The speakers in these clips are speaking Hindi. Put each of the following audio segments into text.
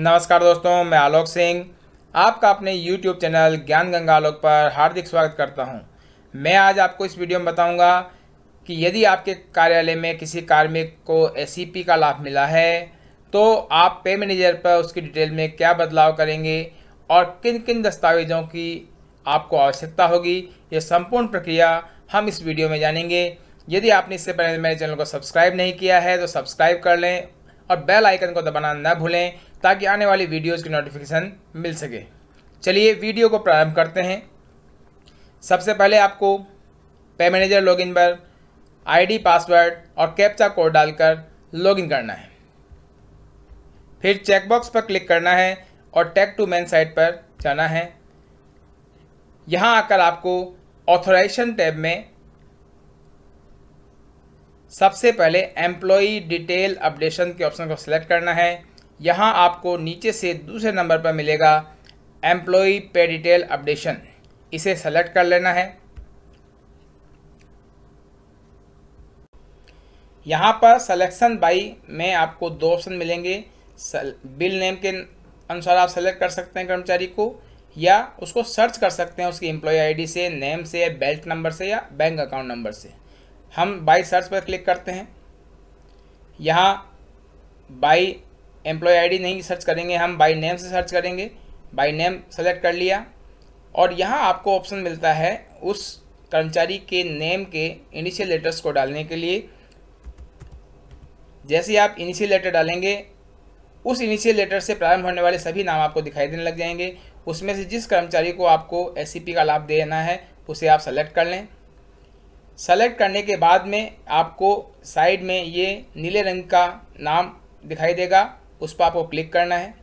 नमस्कार दोस्तों मैं आलोक सिंह आपका अपने YouTube चैनल ज्ञान गंगा आलोक पर हार्दिक स्वागत करता हूं। मैं आज आपको इस वीडियो में बताऊंगा कि यदि आपके कार्यालय में किसी कार्मिक को एस e का लाभ मिला है तो आप पे मैनेजर पर उसकी डिटेल में क्या बदलाव करेंगे और किन किन दस्तावेज़ों की आपको आवश्यकता होगी ये संपूर्ण प्रक्रिया हम इस वीडियो में जानेंगे यदि आपने इससे पहले मेरे चैनल को सब्सक्राइब नहीं किया है तो सब्सक्राइब कर लें और बेल आइकन को दबाना न भूलें ताकि आने वाली वीडियोज़ की नोटिफिकेशन मिल सके चलिए वीडियो को प्रारंभ करते हैं सबसे पहले आपको पे मैनेजर लॉगिन पर आईडी पासवर्ड और कैप्चा कोड डालकर लॉगिन करना है फिर चेकबॉक्स पर क्लिक करना है और टैग टू मैन साइट पर जाना है यहाँ आकर आपको ऑथोराइजेशन टैब में सबसे पहले एम्प्लॉई डिटेल अपडेशन के ऑप्शन को सिलेक्ट करना है यहाँ आपको नीचे से दूसरे नंबर पर मिलेगा एम्प्लॉई पे डिटेल अपडेशन इसे सेलेक्ट कर लेना है यहाँ पर सलेक्शन बाई में आपको दो ऑप्शन मिलेंगे बिल नेम के अनुसार आप सेलेक्ट कर सकते हैं कर्मचारी को या उसको सर्च कर सकते हैं उसकी एम्प्लॉय आईडी से नेम से बेल्ट नंबर से या बैंक अकाउंट नंबर से हम बाई सर्च पर क्लिक करते हैं यहाँ बाई एम्प्लॉय आईडी नहीं सर्च करेंगे हम बाई नेम से सर्च करेंगे बाई नेम सेलेक्ट कर लिया और यहाँ आपको ऑप्शन मिलता है उस कर्मचारी के नेम के इनिशियल लेटर्स को डालने के लिए जैसे आप इनिशियल लेटर डालेंगे उस इनिशियल लेटर से प्रारंभ होने वाले सभी नाम आपको दिखाई देने लग जाएंगे उसमें से जिस कर्मचारी को आपको एस का लाभ देना है उसे आप सेलेक्ट कर लें सेलेक्ट करने के बाद में आपको साइड में ये नीले रंग का नाम दिखाई देगा उस पर आपको क्लिक करना है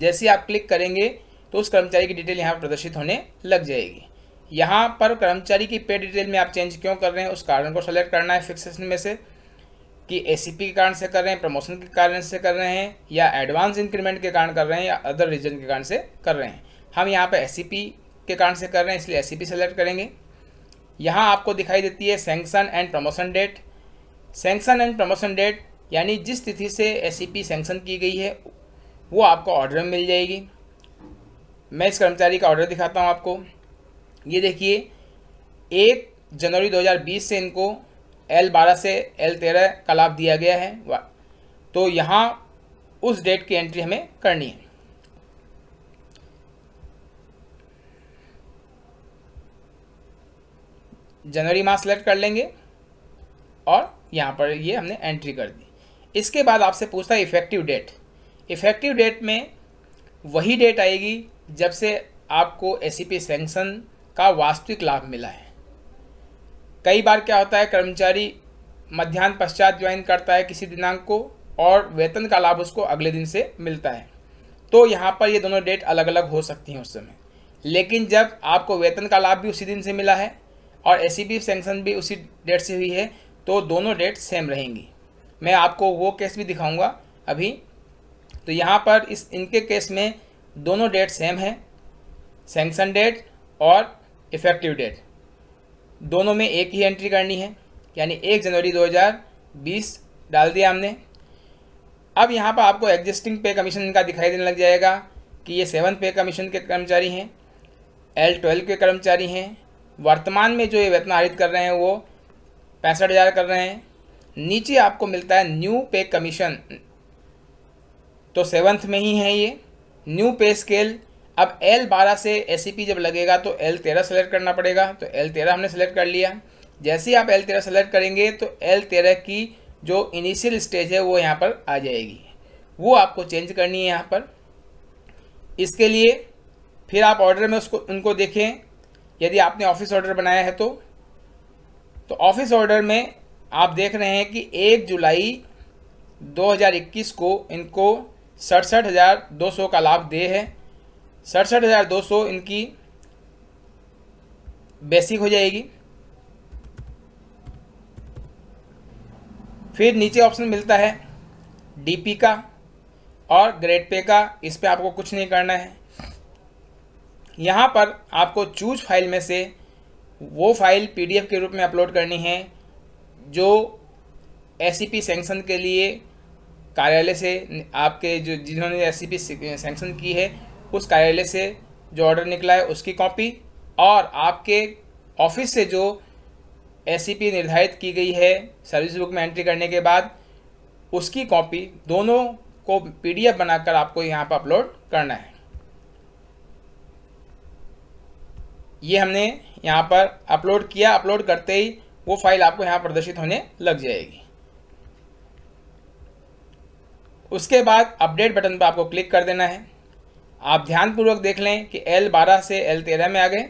जैसे आप क्लिक करेंगे तो उस कर्मचारी की डिटेल यहाँ पर प्रदर्शित होने लग जाएगी यहाँ पर कर्मचारी की पे डिटेल में आप चेंज क्यों कर रहे हैं उस कारण को सेलेक्ट करना है फिक्सेशन में से कि ए के कारण से कर रहे हैं प्रमोशन के कारण से कर रहे हैं या एडवांस इंक्रीमेंट के कारण कर रहे हैं या अदर रीजन के कारण से कर रहे हैं हम यहाँ पर एस के कारण से कर रहे हैं इसलिए एस सेलेक्ट करेंगे यहाँ आपको दिखाई देती है sanction and promotion date sanction and promotion date यानी जिस तिथि से एस सैंक्शन e की गई है वो आपको ऑर्डर में मिल जाएगी मैं इस कर्मचारी का ऑर्डर दिखाता हूँ आपको ये देखिए एक जनवरी 2020 से इनको एल बारह से एल तेरह का लाभ दिया गया है तो यहाँ उस डेट की एंट्री हमें करनी है जनवरी माह सेलेक्ट कर लेंगे और यहाँ पर ये हमने एंट्री कर दी इसके बाद आपसे पूछता है इफेक्टिव डेट इफेक्टिव डेट में वही डेट आएगी जब से आपको एस सैंक्शन e का वास्तविक लाभ मिला है कई बार क्या होता है कर्मचारी मध्यान्ह पश्चात ज्वाइन करता है किसी दिनांक को और वेतन का लाभ उसको अगले दिन से मिलता है तो यहाँ पर ये दोनों डेट अलग अलग हो सकती हैं उस समय लेकिन जब आपको वेतन का लाभ भी उसी दिन से मिला है और ए सी भी उसी डेट से हुई है तो दोनों डेट सेम रहेंगी मैं आपको वो केस भी दिखाऊंगा अभी तो यहाँ पर इस इनके केस में दोनों डेट सेम है सेंक्शन डेट और इफेक्टिव डेट दोनों में एक ही एंट्री करनी है यानी एक जनवरी 2020 डाल दिया हमने अब यहाँ पर आपको एग्जिस्टिंग पे कमीशन इनका दिखाई देने लग जाएगा कि ये सेवन पे कमीशन के कर्मचारी हैं एल ट्वेल्व के कर्मचारी हैं वर्तमान में जो ये वेतन आरित कर रहे हैं वो पैंसठ हज़ार कर रहे हैं नीचे आपको मिलता है न्यू पे कमीशन तो सेवन्थ में ही है ये न्यू पे स्केल अब एल बारह से एस e जब लगेगा तो एल तेरह सेलेक्ट करना पड़ेगा तो एल तेरह हमने सेलेक्ट कर लिया जैसे ही आप एल तेरह सेलेक्ट करेंगे तो एल तेरह की जो इनिशियल स्टेज है वो यहाँ पर आ जाएगी वो आपको चेंज करनी है यहाँ पर इसके लिए फिर आप ऑर्डर में उसको उनको देखें यदि आपने ऑफिस ऑर्डर बनाया है तो तो ऑफिस ऑर्डर में आप देख रहे हैं कि एक जुलाई 2021 को इनको सड़सठ हज़ार दो सौ का लाभ दे है सड़सठ हज़ार दो सौ इनकी बेसिक हो जाएगी फिर नीचे ऑप्शन मिलता है डीपी का और ग्रेड पे का इस पर आपको कुछ नहीं करना है यहाँ पर आपको चूज फाइल में से वो फाइल पीडीएफ के रूप में अपलोड करनी है जो एस सैंक्शन e के लिए कार्यालय से आपके जो जिन्होंने एस सैंक्शन e की है उस कार्यालय से जो ऑर्डर निकला है उसकी कॉपी और आपके ऑफिस से जो एस e निर्धारित की गई है सर्विस बुक में एंट्री करने के बाद उसकी कॉपी दोनों को पीडीएफ बनाकर आपको यहाँ पर अपलोड करना है ये हमने यहाँ पर अपलोड किया अपलोड करते ही वो फाइल आपको यहाँ प्रदर्शित होने लग जाएगी उसके बाद अपडेट बटन पर आपको क्लिक कर देना है आप ध्यानपूर्वक देख लें कि L12 से L13 में आ गए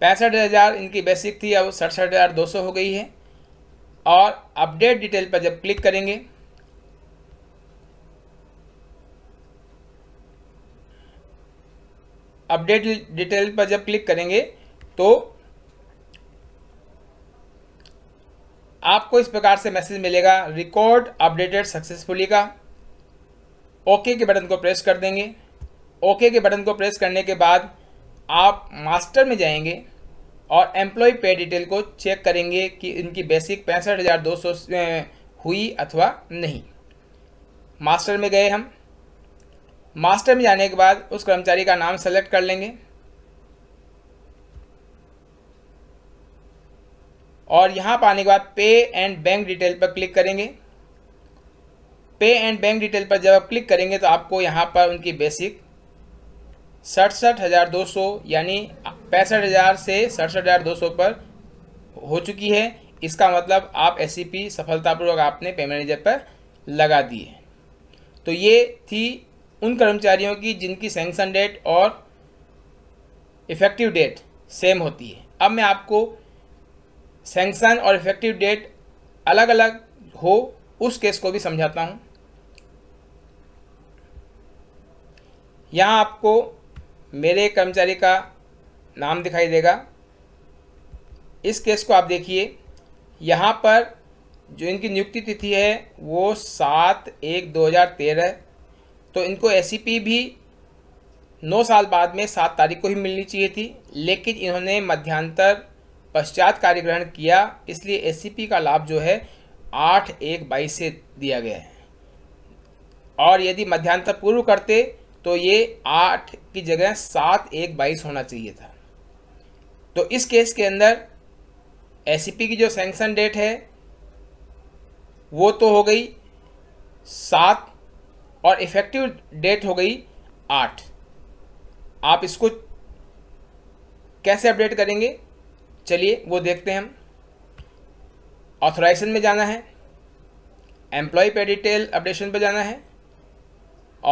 पैंसठ हज़ार इनकी बेसिक थी अब सड़सठ हज़ार दो सौ हो गई है और अपडेट डिटेल पर जब क्लिक करेंगे अपडेट डिटेल पर जब क्लिक करेंगे तो आपको इस प्रकार से मैसेज मिलेगा रिकॉर्ड अपडेटेड सक्सेसफुली का ओके के बटन को प्रेस कर देंगे ओके के बटन को प्रेस करने के बाद आप मास्टर में जाएंगे और एम्प्लॉय पे डिटेल को चेक करेंगे कि इनकी बेसिक पैंसठ हज़ार दो सौ हुई अथवा नहीं मास्टर में गए हम मास्टर में जाने के बाद उस कर्मचारी का नाम सेलेक्ट कर लेंगे और यहाँ पाने के बाद पे एंड बैंक डिटेल पर क्लिक करेंगे पे एंड बैंक डिटेल पर जब आप क्लिक करेंगे तो आपको यहाँ पर उनकी बेसिक सड़सठ हज़ार दो सौ यानी पैंसठ हज़ार से सड़सठ हज़ार दो सौ पर हो चुकी है इसका मतलब आप एस e सफलतापूर्वक आपने पेमेंट मैनेजर पर लगा दिए तो ये थी उन कर्मचारियों की जिनकी सेंक्शन डेट और इफ़ेक्टिव डेट सेम होती है अब मैं आपको सेंक्शन और इफ़ेक्टिव डेट अलग अलग हो उस केस को भी समझाता हूँ यहाँ आपको मेरे कर्मचारी का नाम दिखाई देगा इस केस को आप देखिए यहाँ पर जो इनकी नियुक्ति तिथि है वो सात एक दो हज़ार तेरह तो इनको एस e भी नौ साल बाद में सात तारीख को ही मिलनी चाहिए थी लेकिन इन्होंने मध्यांतर पश्चात कार्यग्रहण किया इसलिए एस e का लाभ जो है आठ एक बाईस से दिया गया है और यदि मध्यांतर पूर्व करते तो ये आठ की जगह सात एक बाईस होना चाहिए था तो इस केस के अंदर एस e की जो सेंक्शन डेट है वो तो हो गई सात और इफेक्टिव डेट हो गई आठ आप इसको कैसे अपडेट करेंगे चलिए वो देखते हैं हम ऑथोराइजेशन में जाना है एम्प्लॉय पे डिटेल अपडेशन पर जाना है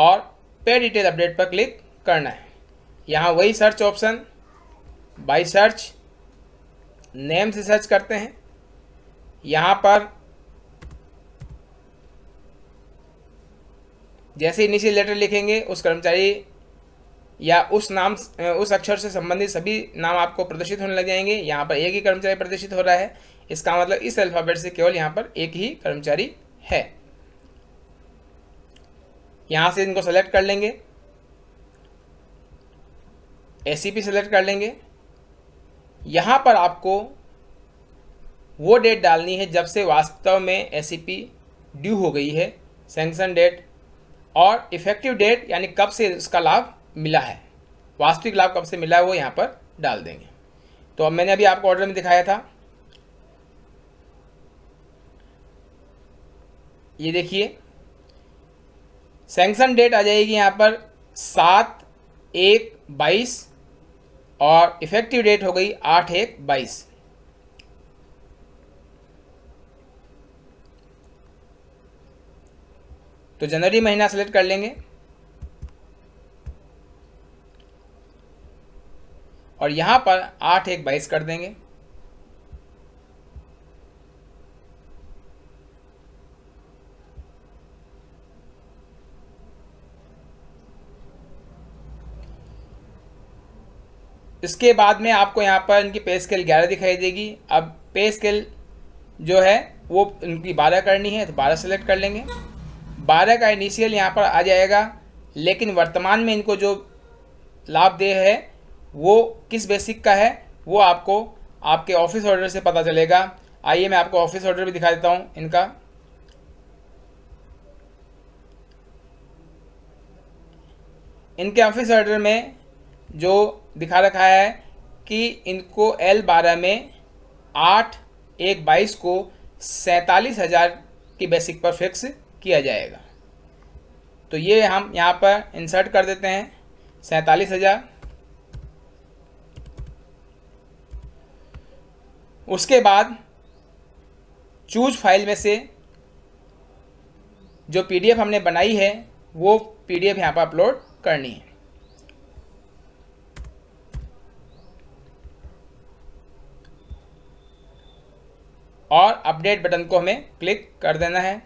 और पे डिटेल अपडेट पर क्लिक करना है यहाँ वही search option by search name से सर्च करते हैं यहाँ पर जैसे इनिशियल लेटर लिखेंगे उस कर्मचारी या उस नाम उस अक्षर से संबंधित सभी नाम आपको प्रदर्शित होने लग जाएंगे यहाँ पर एक ही कर्मचारी प्रदर्शित हो रहा है इसका मतलब इस अल्फ़ाबेट से केवल यहाँ पर एक ही कर्मचारी है यहाँ से इनको सेलेक्ट कर लेंगे एस सेलेक्ट e कर लेंगे यहाँ पर आपको वो डेट डालनी है जब से वास्तव में एस ड्यू e हो गई है सेंक्शन डेट और इफेक्टिव डेट यानी कब से इसका लाभ मिला है वास्तविक लाभ कब से मिला है वो यहाँ पर डाल देंगे तो अब मैंने अभी आपको ऑर्डर में दिखाया था ये देखिए सेंक्शन डेट आ जाएगी यहाँ पर सात एक बाईस और इफेक्टिव डेट हो गई आठ एक बाईस तो जनवरी महीना सेलेक्ट कर लेंगे और यहां पर आठ एक बाईस कर देंगे इसके बाद में आपको यहां पर इनकी पे स्केल ग्यारह दिखाई देगी अब पे स्केल जो है वो इनकी बारह करनी है तो बारह सेलेक्ट कर लेंगे बारह का इनिशियल यहाँ पर आ जाएगा लेकिन वर्तमान में इनको जो लाभ दे है वो किस बेसिक का है वो आपको आपके ऑफिस ऑर्डर से पता चलेगा आइए मैं आपको ऑफिस ऑर्डर भी दिखा देता हूँ इनका इनके ऑफिस ऑर्डर में जो दिखा रखा है कि इनको एल बारह में आठ एक बाईस को सैंतालीस हज़ार की बेसिक पर फिक्स किया जाएगा तो ये हम यहाँ पर इंसर्ट कर देते हैं सैंतालीस हज़ार उसके बाद चूज फाइल में से जो पीडीएफ हमने बनाई है वो पीडीएफ यहाँ पर अपलोड करनी है और अपडेट बटन को हमें क्लिक कर देना है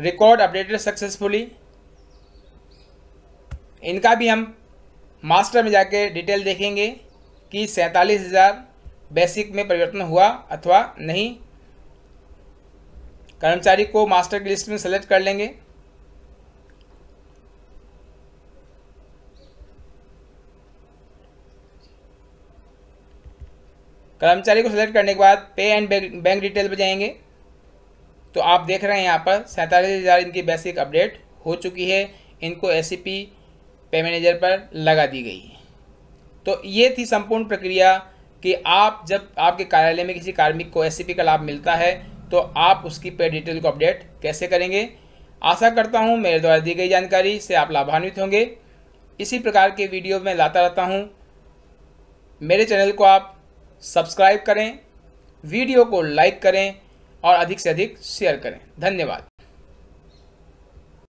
रिकॉर्ड अपडेटेड सक्सेसफुली इनका भी हम मास्टर में जाके डिटेल देखेंगे कि सैंतालीस हज़ार बेसिक में परिवर्तन हुआ अथवा नहीं कर्मचारी को मास्टर की लिस्ट में सेलेक्ट कर लेंगे कर्मचारी को सिलेक्ट करने के बाद पे एंड बैंक डिटेल पर जाएंगे तो आप देख रहे हैं यहाँ पर सैंतालीस हज़ार इनकी बेसिक अपडेट हो चुकी है इनको S C P pay manager पर लगा दी गई है तो ये थी संपूर्ण प्रक्रिया कि आप जब आपके कार्यालय में किसी कार्मिक को एस e का लाभ मिलता है तो आप उसकी पे डिटेल को अपडेट कैसे करेंगे आशा करता हूँ मेरे द्वारा दी गई जानकारी से आप लाभान्वित होंगे इसी प्रकार के वीडियो में लाता रहता हूँ मेरे चैनल को आप सब्सक्राइब करें वीडियो को लाइक करें और अधिक से अधिक शेयर करें धन्यवाद